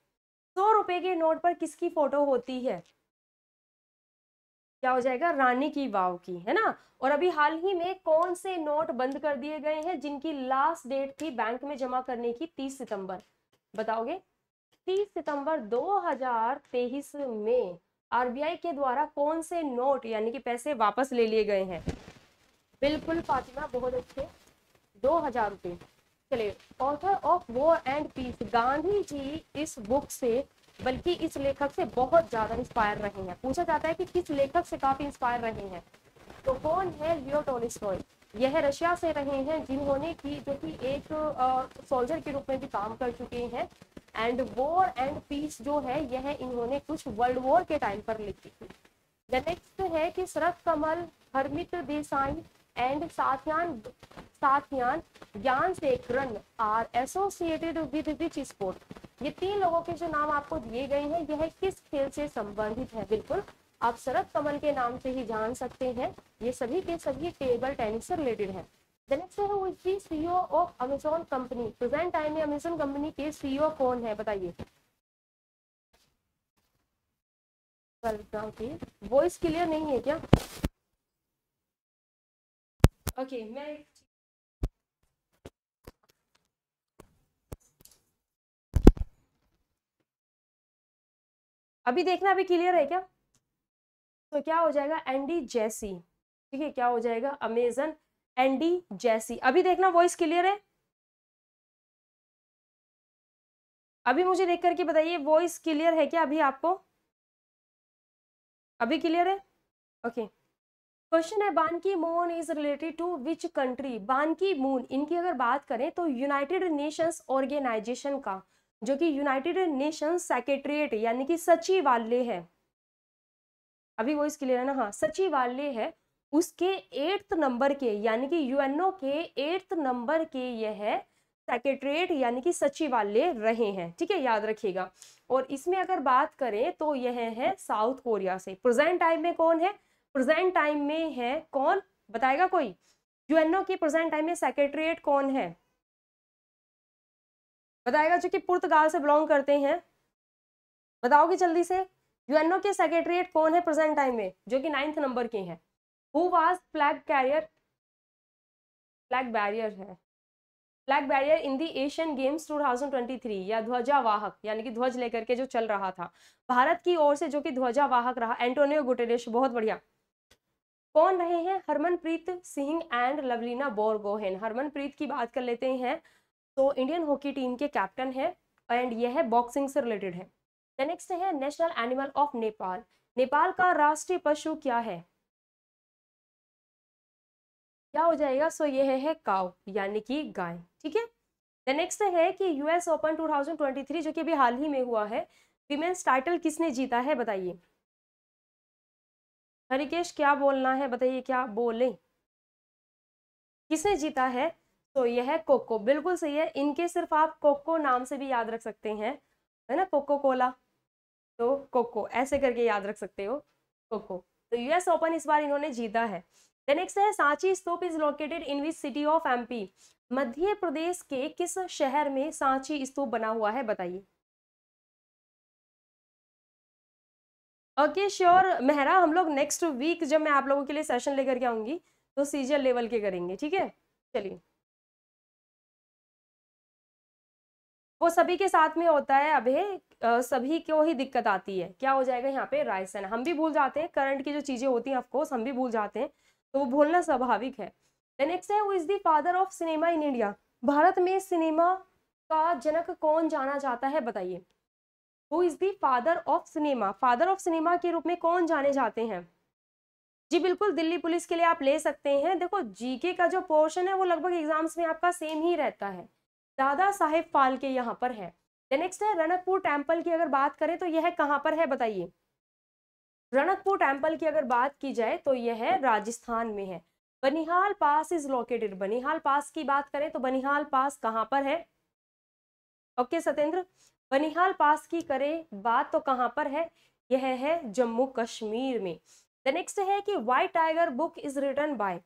सौ रुपये के नोट पर किसकी फ़ोटो होती है क्या हो जाएगा रानी की वाव की है ना और अभी हाल ही में कौन से नोट बंद कर दिए गए हैं जिनकी लास्ट डेट थी बैंक में जमा करने की तीस सितंबर बताओगे तीस सितंबर 2023 में आरबीआई के द्वारा कौन से नोट यानी कि पैसे वापस ले लिए गए हैं बिल्कुल फातिमा बहुत अच्छे दो हजार रुपये चलिए author of War and Peace Gandhi ji इस बुक से बल्कि इस लेखक से बहुत ज़्यादा इंस्पायर रहे हैं पूछा जाता है कि किस लेखक से काफ़ी इंस्पायर रहे हैं तो कौन है लियो टोलिस्टॉय यह रशिया से रहे हैं जिन्होंने की जो कि एक सोल्जर के रूप में भी काम कर चुके हैं एंड वॉर एंड पीस जो है यह इन्होंने कुछ वर्ल्ड वॉर के टाइम पर लिखी थी द नेक्स्ट है कि Sharath Kamal Harmeet Desai and Sathiyan Sathiyan Gnanasekaran are associated with which sport ये तीन लोगों के जो नाम आपको दिए गए हैं यह है किस खेल से संबंधित है बिल्कुल आप शरद कमल के नाम से ही जान सकते हैं ये सभी के सभी टेबल टेनिस से रिलेटेड है CEO of Amazon company present time में अमेजोन कंपनी के सीईओ e कौन है बताइए वॉइस क्लियर नहीं है क्या ओके okay, मैं अभी देखना अभी क्लियर है क्या तो क्या हो जाएगा एंडी जैसी ठीक है क्या हो जाएगा अमेजन एंडी जैसी अभी देखना वॉइस क्लियर है अभी मुझे देख करके बताइए वॉइस क्लियर है क्या अभी आपको अभी क्लियर है ओके क्वेश्चन है Ban Ki Moon is related to which country Ban Ki Moon इनकी अगर बात करें तो यूनाइटेड नेशंस ऑर्गेनाइजेशन का जो कि यूनाइटेड नेशन सेक्रेटरीट यानी कि सचिवालय है अभी वो इसके लिए ना हाँ सचिवालय है उसके एट्थ नंबर के यानी कि यूएनओ के एट्थ नंबर के यह सेक्रेटरीट यानी कि सचिवालय रहे हैं ठीक है याद रखिएगा और इसमें अगर बात करें तो यह है साउथ कोरिया से प्रेजेंट टाइम में कौन है प्रेजेंट टाइम में है कौन बताएगा कोई यूएनओ के प्रेजेंट टाइम में सेक्रेटरीट कौन है बताएगा जो कि पुर्तगाल से बिलोंग करते हैं बताओगे जल्दी से यूएनओ के सेक्रेटरीट कौन है प्रेजेंट टाइम में जो कि नाइन्थ नंबर के हैं who was flag carrier flag bearer है flag bearer in the Asian games 2023 या ध्वजावाहक यानी कि ध्वज लेकर के जो चल रहा था भारत की ओर से जो कि ध्वजावाहक रहा एंटोनियो गुटेरेश बहुत बढ़िया कौन रहे हैं हरमनप्रीत सिंह एंड लवलीना बोरगोहेन हरमनप्रीत की बात कर लेते हैं तो इंडियन हॉकी टीम के कैप्टन है एंड यह है बॉक्सिंग से रिलेटेड है द नेक्स्ट है national animal of Nepal Nepal का राष्ट्रीय पशु क्या है क्या हो जाएगा सो so, यह है काव यानी कि गाय ठीक है द नेक्स्ट है कि यूएस ओपन 2023 जो कि अभी हाल ही में हुआ है विमेन्स टाइटल किसने जीता है बताइए हरिकेश क्या बोलना है बताइए क्या बोले किसने जीता है तो यह है कोको बिल्कुल सही है इनके सिर्फ आप कोको नाम से भी याद रख सकते हैं है ना कोको कोला तो कोको ऐसे करके याद रख सकते हो कोको तो यूएस ओपन इस बार इन्होंने जीता है नेक्स्ट है Sanchi stupa is located in which city of MP Madhya Pradesh के किस शहर में सांची स्तूप बना हुआ है बताइए ओके श्योर मेहरा हम लोग नेक्स्ट वीक जब मैं आप लोगों के लिए सेशन लेकर के आऊंगी तो सीजन लेवल के करेंगे ठीक है चलिए वो सभी के साथ में होता है अभे सभी को ही दिक्कत आती है क्या हो जाएगा यहाँ पे रायसेन हम भी भूल जाते हैं करंट की जो चीज़ें होती हैं ऑफकोर्स हम भी भूल जाते हैं तो वो भूलना स्वाभाविक है नेक्स्ट है वो is the father of cinema in India Bharat में सिनेमा का जनक कौन जाना जाता है बताइए who is the father of cinema father of cinema के रूप में कौन जाने जाते हैं जी बिल्कुल दिल्ली पुलिस के लिए आप ले सकते हैं देखो जीके का जो पोर्शन है वो लगभग एग्जाम्स में आपका सेम ही रहता है दादा साहेब फालके यहाँ पर है नेक्स्ट है रनकपुर टेम्पल की अगर बात करें तो यह कहाँ पर है बताइए रनकपुर टेम्पल की अगर बात की जाए तो यह है राजस्थान में है Banihal pass is located Banihal pass की बात करें तो बनिहाल पास कहाँ पर है ओके सत्येंद्र बनिहाल पास की करें बात तो कहाँ पर है यह है जम्मू कश्मीर में द नेक्स्ट है कि white tiger book is written by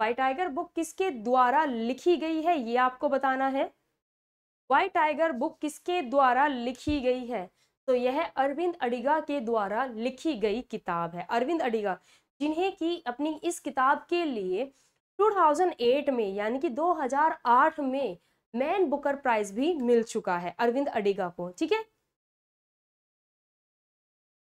white tiger book किसके द्वारा लिखी गई है ये आपको बताना है वाई टाइगर बुक किसके द्वारा लिखी गई है तो यह अरविंद अडिगा के द्वारा लिखी गई किताब है अरविंद अडिगा जिन्हें की अपनी इस किताब के लिए 2008 में यानी कि 2008 में मैन बुकर प्राइज भी मिल चुका है अरविंद अडिगा को ठीक है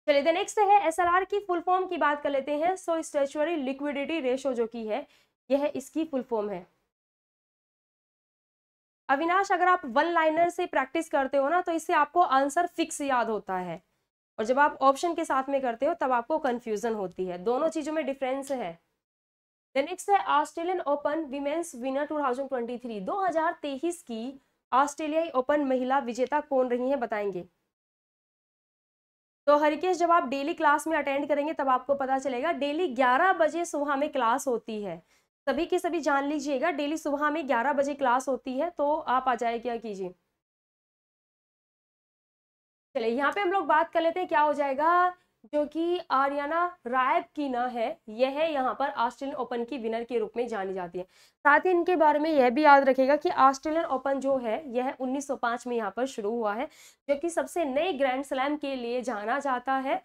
चलिए द नेक्स्ट है एस की फुल फॉर्म की बात कर लेते हैं सो स्टेचुअरी लिक्विडिटी रेशो जो की है यह इसकी फुल फॉर्म है अविनाश अगर आप वन लाइनर से प्रैक्टिस करते हो ना तो इससे आपको आंसर फिक्स याद होता है और जब आप ऑप्शन के साथ में करते हो तब आपको कंफ्यूजन होती है दोनों चीज़ों में डिफरेंस है द नेक्स्ट है ऑस्ट्रेलियन ओपन विमेंस विनर 2023 2023 की ऑस्ट्रेलियाई ओपन महिला विजेता कौन रही है बताएंगे तो हरिकेश जब आप डेली क्लास में अटेंड करेंगे तब आपको पता चलेगा डेली 11 बजे सुबह में क्लास होती है सभी के सभी जान लीजिएगा डेली सुबह में ग्यारह बजे क्लास होती है तो आप आ जाए क्या कीजिए चलिए यहाँ पे हम लोग बात कर लेते हैं क्या हो जाएगा जो कि आर्याना रायब की ना है यह है यहाँ पर ऑस्ट्रेलियन ओपन की विनर के रूप में जानी जाती है साथ ही इनके बारे में यह भी याद रखेगा कि ऑस्ट्रेलियन ओपन जो है यह 1905 में यहाँ पर शुरू हुआ है जो कि सबसे नए ग्रैंड स्लैम के लिए जाना जाता है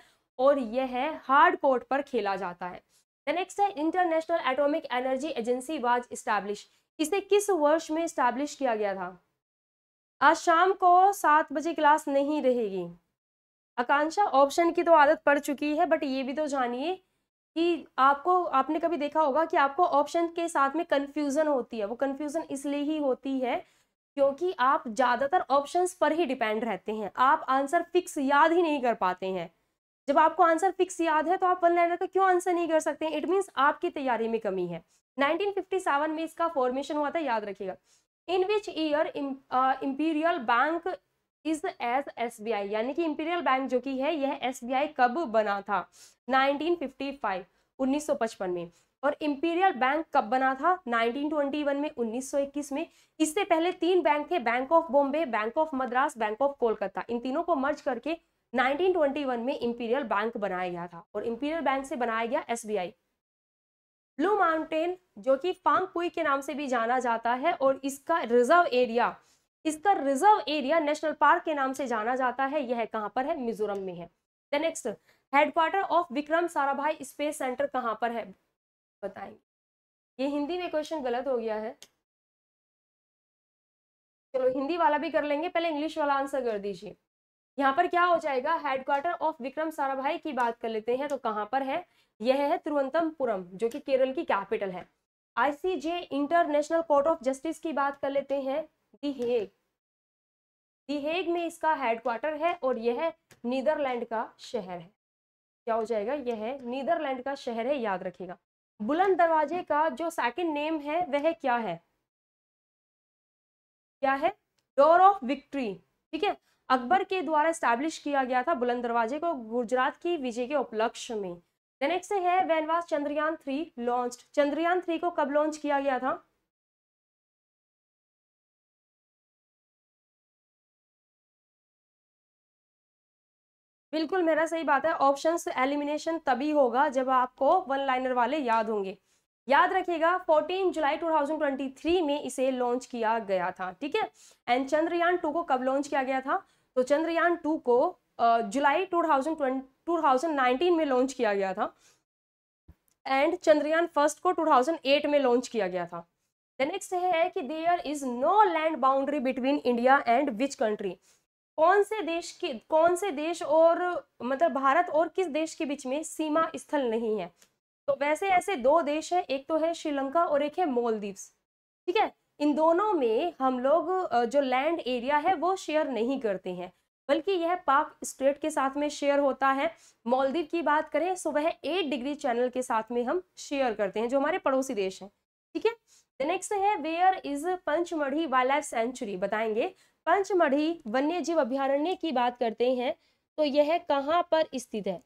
और यह हार्ड कोर्ट पर खेला जाता है द नेक्स्ट है international atomic energy agency was establish इसे किस वर्ष में इस्टैब्लिश किया गया था आज शाम को सात बजे क्लास नहीं रहेगी आकांक्षा ऑप्शन की तो आदत पड़ चुकी है बट ये भी तो जानिए कि आपको आपने कभी देखा होगा कि आपको ऑप्शन के साथ में कन्फ्यूज़न होती है वो कन्फ्यूज़न इसलिए ही होती है क्योंकि आप ज़्यादातर ऑप्शंस पर ही डिपेंड रहते हैं आप आंसर फिक्स याद ही नहीं कर पाते हैं जब आपको आंसर फिक्स याद है तो आप वन लाइनर का क्यों आंसर नहीं कर सकते इट मीन्स आपकी तैयारी में कमी है 1957 में इसका फॉर्मेशन हुआ था याद रखिएगा in which year imperial bank is as S B I यानी कि इम्पीरियल बैंक जो कि है यह एस बी आई कब बना था 1955 1955 में और इम्पीरियल बैंक कब बना था 1921 में 1921 में इससे पहले तीन बैंक थे bank of Bombay bank of Madras bank of Kolkata इन तीनों को मर्ज करके 1921 में इंपीरियल बैंक बनाया गया था और इंपीरियल बैंक से बनाया गया एसबीआई ब्लू माउंटेन जो कि फार्म पुई के नाम से भी जाना जाता है और इसका रिजर्व एरिया इसका रिजर्व एरिया नेशनल पार्क के नाम से जाना जाता है यह कहाँ पर है मिजोरम में है next headquarter of Vikram Sarabhai space centre कहाँ पर है बताएंगे ये हिंदी में क्वेश्चन गलत हो गया है चलो हिंदी वाला भी कर लेंगे पहले इंग्लिश वाला आंसर कर दीजिए यहाँ पर क्या हो जाएगा हेडक्वार्टर ऑफ विक्रम साराभाई की बात कर लेते हैं तो कहाँ पर है यह है तिरुवंतमपुरम जो कि केरल की कैपिटल है ICJ international court of justice की बात कर लेते हैं दी हेग दी हेग में इसका हेडक्वार्टर है और यह नीदरलैंड का शहर है क्या हो जाएगा यह नीदरलैंड का शहर है याद रखिएगा बुलंद दरवाजे का जो सेकंड नेम है वह क्या है क्या है डोर ऑफ विक्ट्री ठीक है अकबर के द्वारा स्टैब्लिश किया गया था बुलंद दरवाजे को गुजरात की विजय के उपलक्ष्य में नेक्स्ट है when Chandrayaan three launch Chandrayaan three को कब लॉन्च किया गया था बिल्कुल मेरा सही बात है ऑप्शन एलिमिनेशन तभी होगा जब आपको वन लाइनर वाले याद होंगे याद रखिएगा 14 जुलाई 2023 में इसे लॉन्च किया गया था ठीक है एंड चंद्रयान टू को कब लॉन्च किया गया था तो चंद्रयान टू को जुलाई टू थाउजेंड में लॉन्च किया गया था एंड चंद्रयान फर्स्ट को 2008 में लॉन्च किया गया था द नेक्स्ट है कि there is no land boundary between India and which country कौन से देश के कौन से देश और मतलब भारत और किस देश के बीच में सीमा स्थल नहीं है तो वैसे ऐसे दो देश हैं एक तो है श्रीलंका और एक है मोलदीव्स ठीक है इन दोनों में हम लोग जो लैंड एरिया है वो शेयर नहीं करते हैं बल्कि यह पाक स्ट्रेट के साथ में शेयर होता है मालदीव की बात करें तो वह एट डिग्री चैनल के साथ में हम शेयर करते हैं जो हमारे पड़ोसी देश हैं ठीक है द नेक्स्ट है where is Pachmarhi wildlife sanctuary बताएंगे पंचमढ़ी वन्य जीव अभ्यारण्य की बात करते हैं तो यह कहाँ पर स्थित है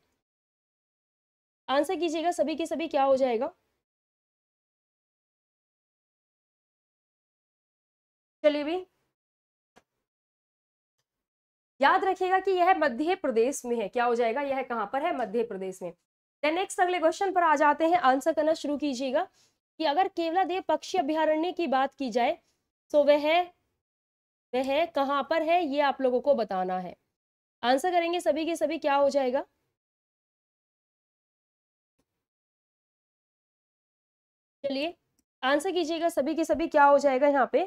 आंसर कीजिएगा सभी के सभी क्या हो जाएगा भी याद रखिएगा कि यह मध्य प्रदेश में है क्या हो जाएगा यह कहां पर है मध्य प्रदेश में देन नेक्स्ट अगले क्वेश्चन पर आ जाते हैं आंसर करना शुरू कीजिएगा कि अगर केवला देव पक्षी अभ्यारण्य की बात की जाए तो वह वह कहां पर है ये आप लोगों को बताना है आंसर करेंगे सभी के सभी क्या हो जाएगा चलिए आंसर कीजिएगा सभी के सभी क्या हो जाएगा यहाँ पे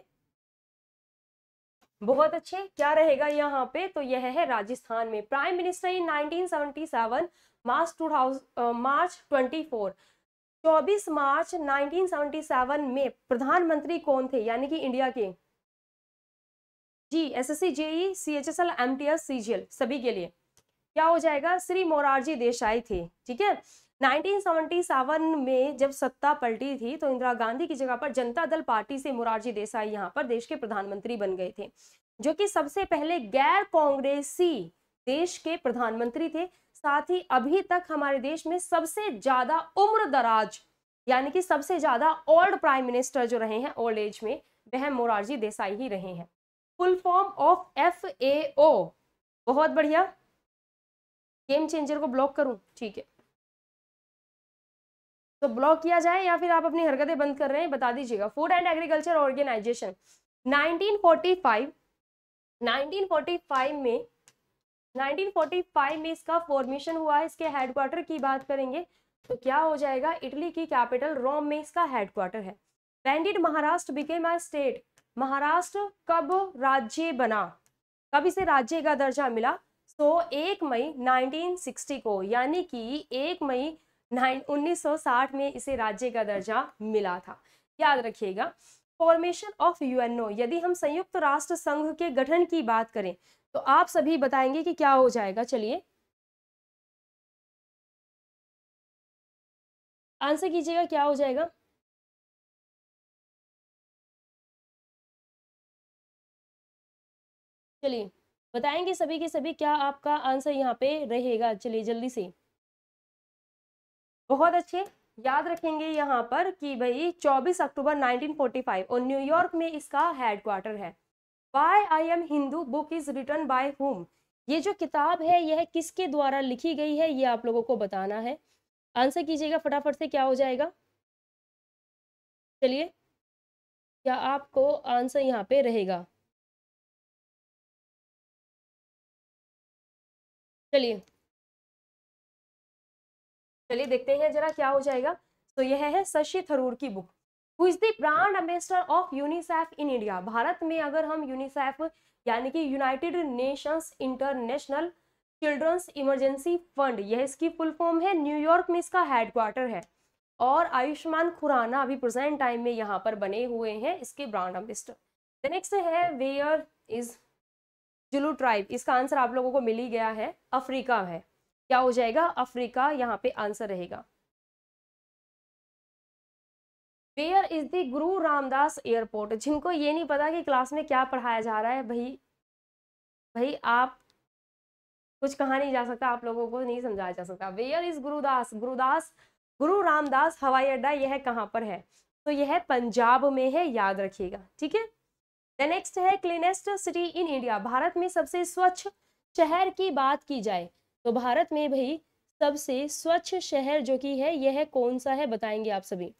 बहुत अच्छे क्या रहेगा यहाँ पे तो यह है राजस्थान में prime minister in 1977 March to March 24 24 March 1977 में प्रधानमंत्री कौन थे यानी कि इंडिया के G S S C JE C H S L M T S C G L सभी के लिए क्या हो जाएगा श्री मोरारजी देसाई थे ठीक है 1977 में जब सत्ता पलटी थी तो इंदिरा गांधी की जगह पर जनता दल पार्टी से मुरारजी देसाई यहाँ पर देश के प्रधानमंत्री बन गए थे जो कि सबसे पहले गैर कांग्रेसी देश के प्रधानमंत्री थे साथ ही अभी तक हमारे देश में सबसे ज्यादा उम्र दराज यानी कि सबसे ज्यादा ओल्ड प्राइम मिनिस्टर जो रहे हैं ओल्ड एज में वह मोरारजी देसाई ही रहे हैं full form of F A O बहुत बढ़िया गेम चेंजर को ब्लॉक करूं ठीक है तो ब्लॉक किया जाए या फिर आप अपनी हरकतें बंद कर रहे हैं बता दीजिएगा फूड एंड एग्रीकल्चर ऑर्गेनाइजेशन 1945 1945 में 1945 में इसका फॉर्मेशन हुआ है इसके हेडक्वार्टर की बात करेंगे तो क्या हो जाएगा इटली की कैपिटल रोम में इसका हेडक्वार्टर है when Maharashtra became a state Maharashtra कब राज्य बना कब इसे राज्य का दर्जा मिला तो so, एक मई 1960 को यानी कि एक मई 1960 में इसे राज्य का दर्जा मिला था याद रखिएगा फॉर्मेशन ऑफ यूएनओ यदि हम संयुक्त राष्ट्र संघ के गठन की बात करें तो आप सभी बताएंगे कि क्या हो जाएगा चलिए आंसर कीजिएगा क्या हो जाएगा चलिए बताएंगे सभी के सभी क्या आपका आंसर यहाँ पे रहेगा चलिए जल्दी से बहुत अच्छे याद रखेंगे यहाँ पर कि भाई 24 अक्टूबर 1945 और न्यूयॉर्क में इसका हेडक्वार्टर है why I am Hindu book is written by whom ये जो किताब है यह किसके द्वारा लिखी गई है ये आप लोगों को बताना है आंसर कीजिएगा फटाफट से क्या हो जाएगा चलिए क्या आपको आंसर यहाँ पे रहेगा चलिए चलिए देखते हैं जरा क्या हो जाएगा तो यह है शशि थरूर की book who is the brand ambassador of UNICEF in India Bharat में अगर हम यूनिसेफ यानी कि United Nations International Children's Emergency Fund यह इसकी फुल फॉर्म है न्यूयॉर्क में इसका हेडक्वार्टर है और आयुष्मान खुराना अभी प्रेजेंट टाइम में यहाँ पर बने हुए हैं इसके ब्रांड एम्बेसडर द नेक्स्ट है वेयर इज जुलू ट्राइब इसका आंसर आप लोगों को मिल ही गया है अफ्रीका है क्या हो जाएगा अफ्रीका यहाँ पे आंसर रहेगा वेयर इज द गुरु रामदास एयरपोर्ट जिनको ये नहीं पता कि क्लास में क्या पढ़ाया जा रहा है भाई भाई आप कुछ कहा नहीं जा सकता आप लोगों को नहीं समझाया जा सकता वेयर इज गुरुदास गुरुदास गुरु रामदास हवाई अड्डा यह कहाँ पर है तो यह पंजाब में है याद रखिएगा ठीक है द नेक्स्ट है cleanest city in India Bharat में सबसे स्वच्छ शहर की बात की जाए तो भारत में भाई सबसे स्वच्छ शहर जो कि है यह कौन सा है बताएंगे आप सभी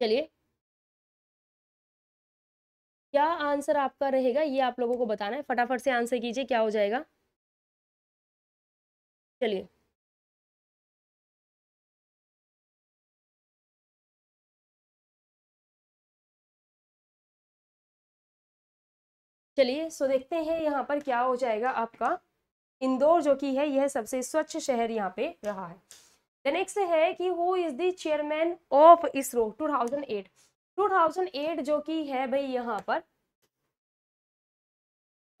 चलिए क्या आंसर आपका रहेगा ये आप लोगों को बताना है फटाफट से आंसर कीजिए क्या हो जाएगा चलिए चलिए सो देखते हैं यहाँ पर क्या हो जाएगा आपका इंदौर जो की है यह सबसे स्वच्छ शहर यहाँ पे रहा है नेक्स्ट है कि who is the chairman of ISRO 2008 2008 जो कि है भाई यहाँ पर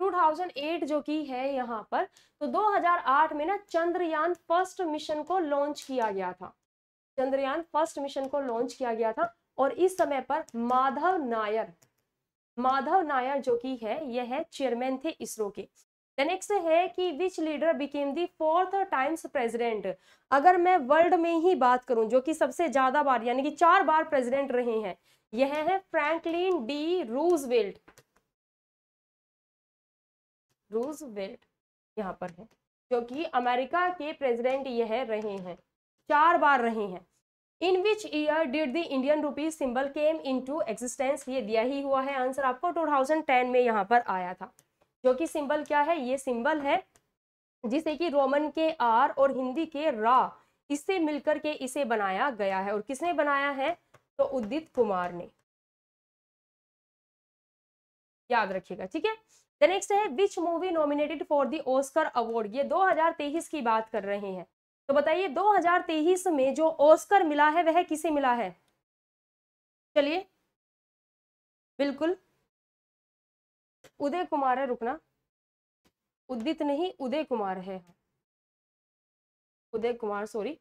2008 जो कि है यहाँ पर तो 2008 में ना चंद्रयान फर्स्ट मिशन को लॉन्च किया गया था चंद्रयान फर्स्ट मिशन को लॉन्च किया गया था और इस समय पर माधव नायर माधव नायर जो कि है यह है चेयरमैन थे इसरो के द नेक्स्ट है कि which leader became the fourth times president अगर मैं वर्ल्ड में ही बात करूं जो कि सबसे ज्यादा बार यानी कि चार बार प्रेसिडेंट रहे हैं यह है फ्रैंकलिन डी रूजवेल्ट रूजवेल्ट यहाँ पर है जो कि अमेरिका के प्रेसिडेंट यह रहे हैं चार बार रहे हैं in which year did the Indian rupees symbol came into existence ये दिया ही हुआ है आंसर आपको टेन में यहाँ पर आया था जो कि सिंबल क्या है ये सिंबल है जिसे कि रोमन के आर और हिंदी के रा इससे मिलकर के इसे बनाया गया है और किसने बनाया है तो उदित कुमार ने याद रखिएगा ठीक है द नेक्स्ट है which movie nominated for the Oscar award ये 2023 की बात कर रहे हैं तो बताइए 2023 में जो ऑस्कर मिला है वह किसे मिला है चलिए बिल्कुल उदय कुमार है रुकना उदित नहीं उदय कुमार है उदय कुमार सॉरी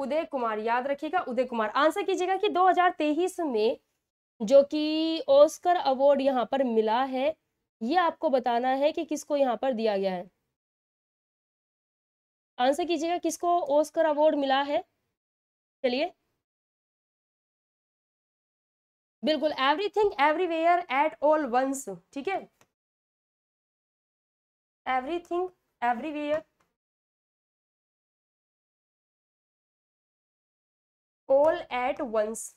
उदय कुमार याद रखिएगा उदय कुमार आंसर कीजिएगा कि 2023 में जो कि ऑस्कर अवार्ड यहाँ पर मिला है ये आपको बताना है कि किसको यहां पर दिया गया है आंसर कीजिएगा किसको ऑस्कर अवार्ड मिला है चलिए बिल्कुल everything everywhere at all once ठीक है everything everywhere all at once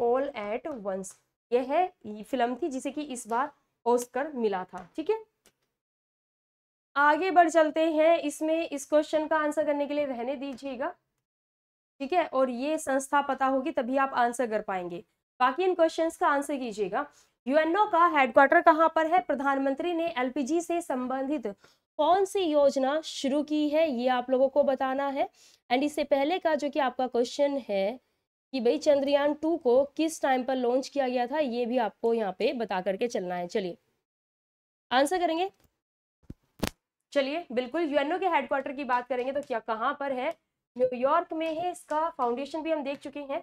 all at once यह है ये फिल्म थी जिसे कि इस बार ऑस्कर मिला था ठीक है आगे बढ़ चलते हैं इसमें इस क्वेश्चन का आंसर करने के लिए रहने दीजिएगा ठीक है और ये संस्था पता होगी तभी आप आंसर कर पाएंगे बाकी इन क्वेश्चंस का आंसर कीजिएगा यूएनओ का हेडक्वार्टर कहाँ पर है प्रधानमंत्री ने एलपीजी से संबंधित कौन सी योजना शुरू की है ये आप लोगों को बताना है एंड इससे पहले का जो कि आपका क्वेश्चन है कि भाई चंद्रयान टू को किस टाइम पर लॉन्च किया गया था ये भी आपको यहाँ पे बता करके चलना है चलिए आंसर करेंगे चलिए बिल्कुल यूएनओ के हेडक्वार्टर की बात करेंगे तो क्या कहाँ पर है न्यूयॉर्क में है इसका फाउंडेशन भी हम देख चुके हैं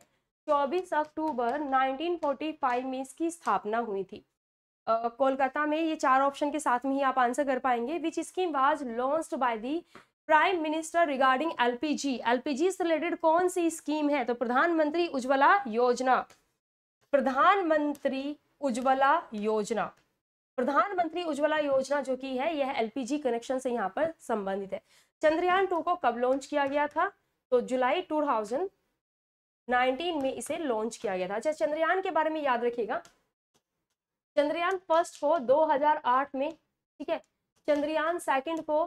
24 अक्टूबर 1945 में इसकी स्थापना हुई थी कोलकाता में ये चार ऑप्शन के साथ में ही आप आंसर कर पाएंगे which scheme was launch by the prime minister regarding LPG LPG से रिलेटेड कौन सी स्कीम है तो प्रधानमंत्री उज्ज्वला योजना प्रधानमंत्री उज्ज्वला योजना प्रधानमंत्री उज्ज्वला योजना जो की है यह एलपीजी कनेक्शन से यहाँ पर संबंधित है चंद्रयान टू को कब लॉन्च किया गया था तो जुलाई टू 19 में इसे लॉन्च किया गया था अच्छा चंद्रयान के बारे में याद रखिएगा चंद्रयान फर्स्ट को 2008 में ठीक है चंद्रयान सेकंड को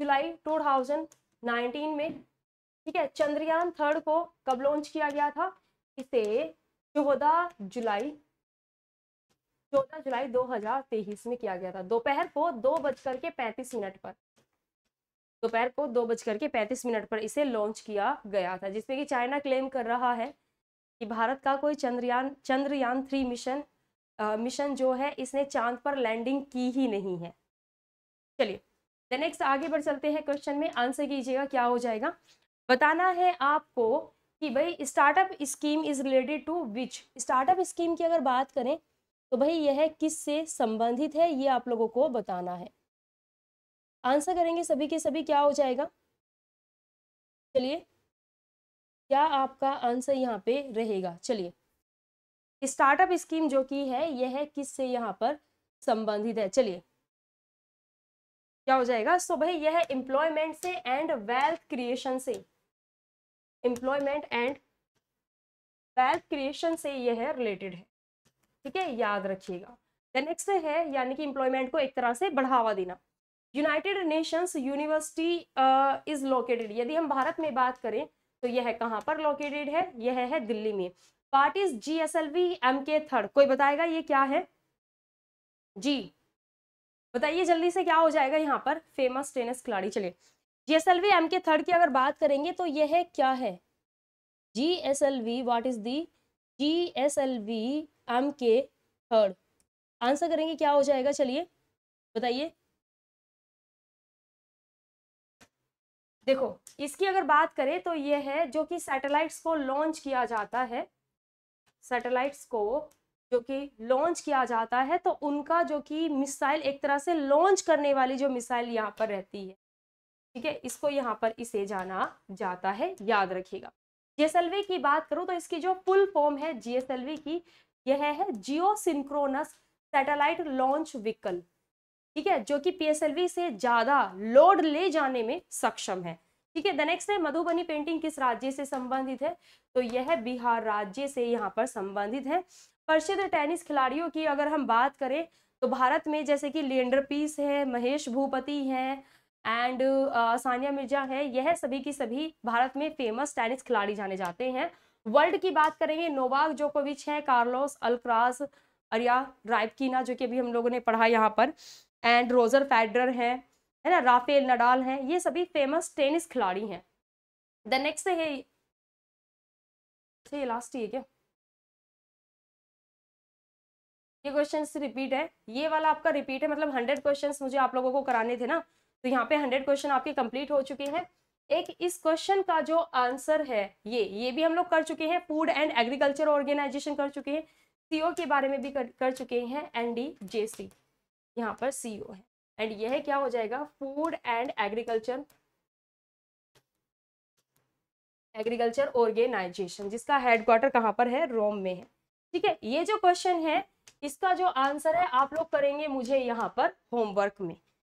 जुलाई 2019 में ठीक है चंद्रयान थर्ड को कब लॉन्च किया गया था इसे चौदह जुलाई चौदह जुलाई 2023 में किया गया था दोपहर को दो बजकर के पैंतीस मिनट पर दोपहर को दो बज करके पैंतीस मिनट पर इसे लॉन्च किया गया था जिसमें कि चाइना क्लेम कर रहा है कि भारत का कोई चंद्रयान चंद्रयान थ्री मिशन आ, मिशन जो है इसने चांद पर लैंडिंग की ही नहीं है चलिए द नेक्स्ट आगे बढ़ चलते हैं क्वेश्चन में आंसर कीजिएगा क्या हो जाएगा बताना है आपको कि भाई startup scheme is related to which startup scheme की अगर बात करें तो भाई यह किस से संबंधित है ये आप लोगों को बताना है आंसर करेंगे सभी के सभी क्या हो जाएगा चलिए क्या आपका आंसर यहाँ पे रहेगा चलिए स्टार्टअप स्कीम जो की है यह किससे यहाँ पर संबंधित है चलिए क्या हो जाएगा सो भाई यह एम्प्लॉयमेंट से एंड वेल्थ क्रिएशन से एम्प्लॉयमेंट एंड वेल्थ क्रिएशन से यह रिलेटेड है ठीक है याद रखिएगा नेक्स्ट है यानी कि एम्प्लॉयमेंट को एक तरह से बढ़ावा देना United Nations University is located यदि हम भारत में बात करें तो यह कहाँ पर लोकेटेड है यह है दिल्ली में what is G S L V M K third कोई बताएगा ये क्या है जी बताइए जल्दी से क्या हो जाएगा यहाँ पर फेमस टेनिस खिलाड़ी चलिए G S L V M K third की अगर बात करेंगे तो यह क्या है G S L V what is the G S L V M K third answer करेंगे क्या हो जाएगा चलिए बताइए देखो इसकी अगर बात करें तो ये है जो कि सैटेलाइट्स को लॉन्च किया जाता है सैटेलाइट्स को जो कि लॉन्च किया जाता है तो उनका जो कि मिसाइल एक तरह से लॉन्च करने वाली जो मिसाइल यहाँ पर रहती है ठीक है इसको यहाँ पर इसे जाना जाता है याद रखिएगा जीएसएलवी की बात करूँ तो इसकी जो फुल फॉर्म है जीएसएलवी की यह है geosynchronous satellite launch vehicle ठीक है जो कि पीएसएलवी से ज्यादा लोड ले जाने में सक्षम है ठीक है द नेक्स्ट है मधुबनी पेंटिंग किस राज्य से संबंधित है तो यह बिहार राज्य से यहाँ पर संबंधित है प्रसिद्ध टेनिस खिलाड़ियों की अगर हम बात करें तो भारत में जैसे कि लियंडर पीस है महेश भूपति है एंड सानिया मिर्जा है यह सभी की सभी भारत में फेमस टेनिस खिलाड़ी जाने जाते हैं वर्ल्ड की बात करेंगे नोवाक जोकोविच है कार्लोस अल्क्रास अरिया या राइपकीना जो कि अभी हम लोगों ने पढ़ा यहाँ पर एंड रोजर फेडर हैं है ना राफेल नडाल हैं ये सभी फेमस टेनिस खिलाड़ी हैं द नेक्स्ट है ये लास्ट अच्छा, ही है क्या ये क्वेश्चन रिपीट है ये वाला आपका रिपीट है मतलब हंड्रेड क्वेश्चन मुझे आप लोगों को कराने थे ना तो यहाँ पे हंड्रेड क्वेश्चन आपके कंप्लीट हो चुके हैं एक इस क्वेश्चन का जो आंसर है ये ये भी हम लोग कर चुके हैं फूड एंड एग्रीकल्चर ऑर्गेनाइजेशन कर चुके हैं सीओ के बारे में भी कर, कर चुके हैं एनडीजेसी यहाँ पर सी ओ है एंड यह क्या हो जाएगा food and agriculture agriculture organization जिसका हेडक्वार्टर कहाँ पर है रोम में है ठीक है ये जो क्वेश्चन है इसका जो आंसर है आप लोग करेंगे मुझे यहाँ पर होमवर्क में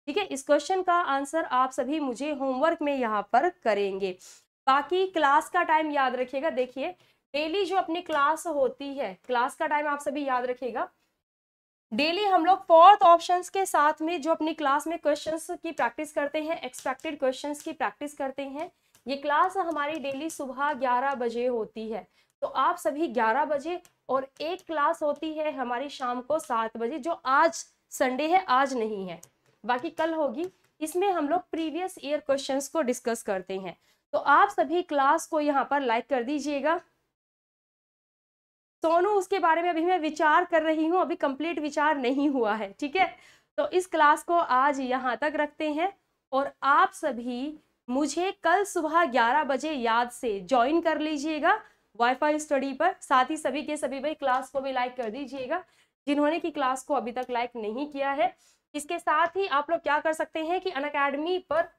ठीक है इस क्वेश्चन का आंसर आप सभी मुझे होमवर्क में यहाँ पर करेंगे बाकी क्लास का टाइम याद रखिएगा देखिए डेली जो अपनी क्लास होती है क्लास का टाइम आप सभी याद रखिएगा डेली हम लोग फोर्थ ऑप्शंस के साथ में जो अपनी क्लास में क्वेश्चंस की प्रैक्टिस करते हैं एक्सपेक्टेड क्वेश्चंस की प्रैक्टिस करते हैं ये क्लास हमारी डेली सुबह ग्यारह बजे होती है तो आप सभी ग्यारह बजे और एक क्लास होती है हमारी शाम को सात बजे जो आज संडे है आज नहीं है बाकी कल होगी इसमें हम लोग प्रीवियस ईयर क्वेश्चन को डिस्कस करते हैं तो आप सभी क्लास को यहाँ पर लाइक कर दीजिएगा दोनों उसके बारे में अभी मैं विचार कर रही हूँ अभी कंप्लीट विचार नहीं हुआ है ठीक है तो इस क्लास को आज यहाँ तक रखते हैं और आप सभी मुझे कल सुबह 11 बजे याद से ज्वाइन कर लीजिएगा वाईफाई स्टडी पर साथ ही सभी के सभी भाई क्लास को भी लाइक कर दीजिएगा जिन्होंने की क्लास को अभी तक लाइक नहीं किया है इसके साथ ही आप लोग क्या कर सकते हैं कि अन पर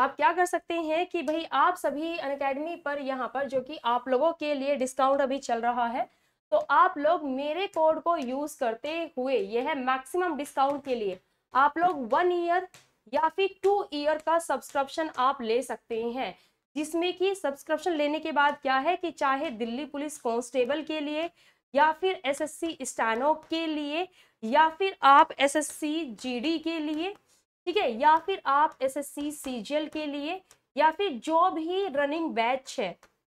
आप क्या कर सकते हैं कि भाई आप सभी अन अकेडमी पर यहाँ पर जो कि आप लोगों के लिए डिस्काउंट अभी चल रहा है तो आप लोग मेरे कोड को यूज़ करते हुए यह है मैक्सिमम डिस्काउंट के लिए आप लोग वन ईयर या फिर टू ईयर का सब्सक्रिप्शन आप ले सकते हैं जिसमें कि सब्सक्रिप्शन लेने के बाद क्या है कि चाहे दिल्ली पुलिस कॉन्स्टेबल के लिए या फिर एसएससी एस के लिए या फिर आप एसएससी जीडी के लिए ठीक है या फिर आप एस एस के लिए या फिर जो भी रनिंग बैच है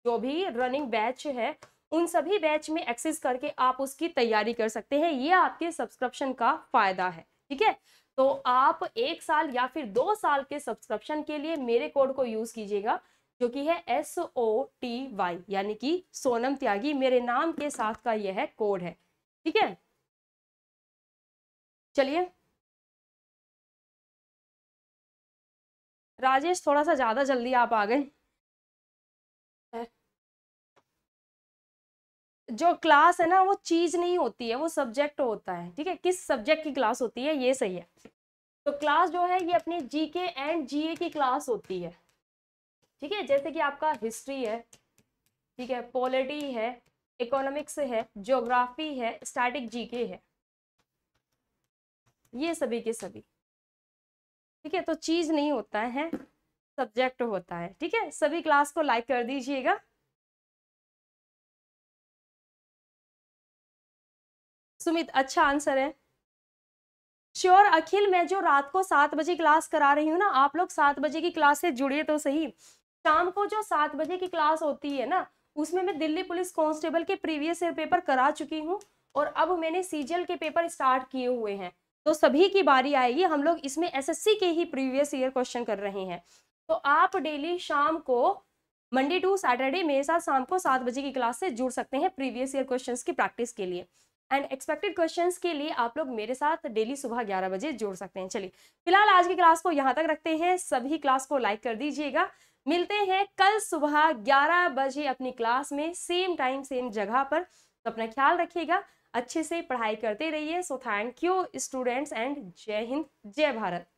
जो भी रनिंग बैच है उन सभी बैच में एक्सेस करके आप उसकी तैयारी कर सकते हैं ये आपके सब्सक्रिप्शन का फायदा है ठीक है तो आप एक साल या फिर दो साल के सब्सक्रिप्शन के लिए मेरे कोड को यूज कीजिएगा जो कि है एस ओ टी वाई यानी कि सोनम त्यागी मेरे नाम के साथ का यह कोड है ठीक है चलिए राजेश थोड़ा सा ज़्यादा जल्दी आप आ गए जो क्लास है ना वो चीज़ नहीं होती है वो सब्जेक्ट होता है ठीक है किस सब्जेक्ट की क्लास होती है ये सही है तो क्लास जो है ये अपनी जी के एंड जीए की क्लास होती है ठीक है जैसे कि आपका हिस्ट्री है ठीक है पॉलिटी है इकोनॉमिक्स है ज्योग्राफी है स्टैटिक जीके है ये सभी के सभी ठीक है तो चीज नहीं होता है सब्जेक्ट होता है ठीक है सभी क्लास को लाइक कर दीजिएगा सुमित अच्छा आंसर है श्योर अखिल मैं जो रात को सात बजे क्लास करा रही हूँ ना आप लोग सात बजे की क्लास से जुड़िए तो सही शाम को जो सात बजे की क्लास होती है ना उसमें मैं दिल्ली पुलिस कांस्टेबल के प्रीवियस ईयर पेपर करा चुकी हूँ और अब मैंने सीजीएल के पेपर स्टार्ट किए हुए हैं तो सभी की बारी आएगी हम लोग इसमें एसएससी के ही प्रीवियस ईयर क्वेश्चन कर रहे हैं तो आप डेली शाम को मंडे टू सैटरडे मेरे साथ शाम को सात बजे की क्लास से जुड़ सकते हैं प्रीवियस ईयर क्वेश्चन की प्रैक्टिस के लिए एंड एक्सपेक्टेड क्वेश्चंस के लिए आप लोग मेरे साथ डेली सुबह 11 बजे जोड़ सकते हैं चलिए फिलहाल आज की क्लास को यहाँ तक रखते हैं सभी क्लास को लाइक कर दीजिएगा मिलते हैं कल सुबह 11 बजे अपनी क्लास में सेम टाइम सेम जगह पर तो अपना ख्याल रखिएगा अच्छे से पढ़ाई करते रहिए so thank you students and Jai Hind जय भारत